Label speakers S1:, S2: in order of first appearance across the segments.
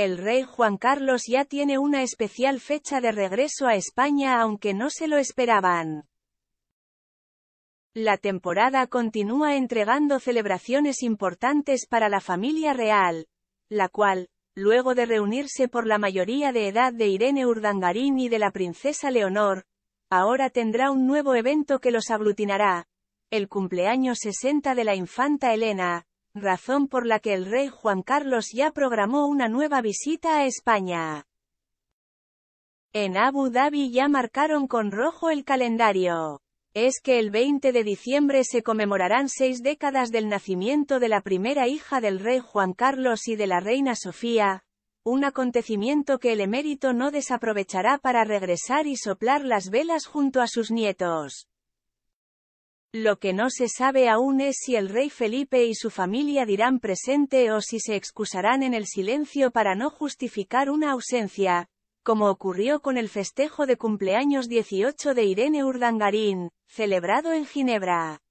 S1: El rey Juan Carlos ya tiene una especial fecha de regreso a España aunque no se lo esperaban. La temporada continúa entregando celebraciones importantes para la familia real, la cual, luego de reunirse por la mayoría de edad de Irene Urdangarín y de la princesa Leonor, ahora tendrá un nuevo evento que los aglutinará, el cumpleaños 60 de la infanta Elena, razón por la que el rey Juan Carlos ya programó una nueva visita a España. En Abu Dhabi ya marcaron con rojo el calendario. Es que el 20 de diciembre se conmemorarán seis décadas del nacimiento de la primera hija del rey Juan Carlos y de la reina Sofía, un acontecimiento que el emérito no desaprovechará para regresar y soplar las velas junto a sus nietos. Lo que no se sabe aún es si el rey Felipe y su familia dirán presente o si se excusarán en el silencio para no justificar una ausencia, como ocurrió con el festejo de cumpleaños 18 de Irene Urdangarín, celebrado en Ginebra.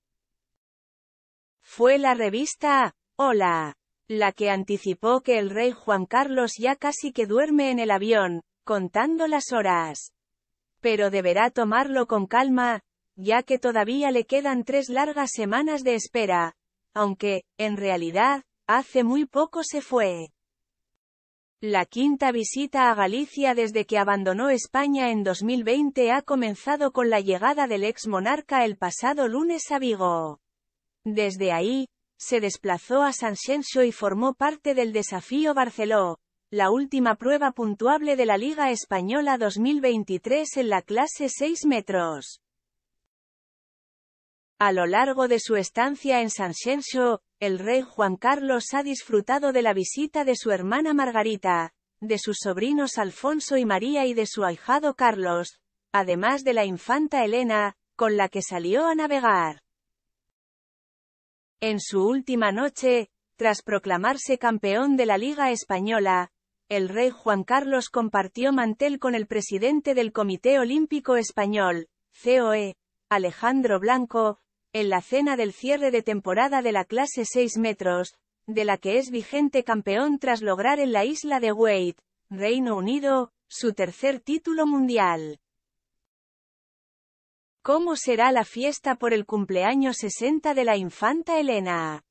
S1: Fue la revista Hola, la que anticipó que el rey Juan Carlos ya casi que duerme en el avión, contando las horas. Pero deberá tomarlo con calma, ya que todavía le quedan tres largas semanas de espera, aunque, en realidad, hace muy poco se fue. La quinta visita a Galicia desde que abandonó España en 2020 ha comenzado con la llegada del ex monarca el pasado lunes a Vigo. Desde ahí, se desplazó a Sanxenxo y formó parte del desafío Barceló, la última prueba puntuable de la Liga Española 2023 en la clase 6 metros. A lo largo de su estancia en San el rey Juan Carlos ha disfrutado de la visita de su hermana Margarita, de sus sobrinos Alfonso y María y de su ahijado Carlos, además de la infanta Elena, con la que salió a navegar. En su última noche, tras proclamarse campeón de la Liga Española, el rey Juan Carlos compartió mantel con el presidente del Comité Olímpico Español, COE, Alejandro Blanco, en la cena del cierre de temporada de la clase 6 metros, de la que es vigente campeón tras lograr en la isla de Wade, Reino Unido, su tercer título mundial. ¿Cómo será la fiesta por el cumpleaños 60 de la infanta Elena?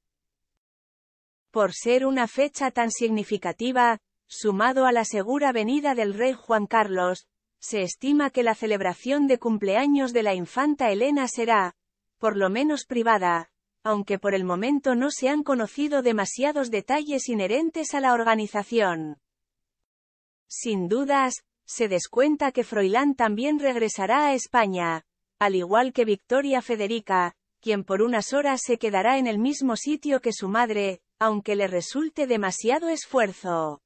S1: Por ser una fecha tan significativa, sumado a la segura venida del rey Juan Carlos, se estima que la celebración de cumpleaños de la infanta Elena será, por lo menos privada, aunque por el momento no se han conocido demasiados detalles inherentes a la organización. Sin dudas, se descuenta que Froilán también regresará a España, al igual que Victoria Federica, quien por unas horas se quedará en el mismo sitio que su madre, aunque le resulte demasiado esfuerzo.